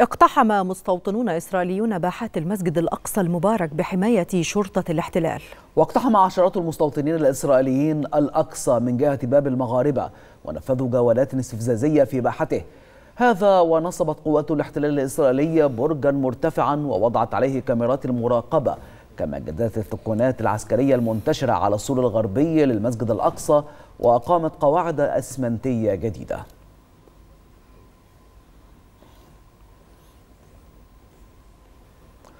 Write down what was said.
اقتحم مستوطنون إسرائيليون باحات المسجد الأقصى المبارك بحماية شرطة الاحتلال واقتحم عشرات المستوطنين الإسرائيليين الأقصى من جهة باب المغاربة ونفذوا جولات استفزازية في باحته هذا ونصبت قوات الاحتلال الاسرائيلي برجا مرتفعا ووضعت عليه كاميرات المراقبة كما جددت الثقونات العسكرية المنتشرة على السور الغربي للمسجد الأقصى وأقامت قواعد أسمنتية جديدة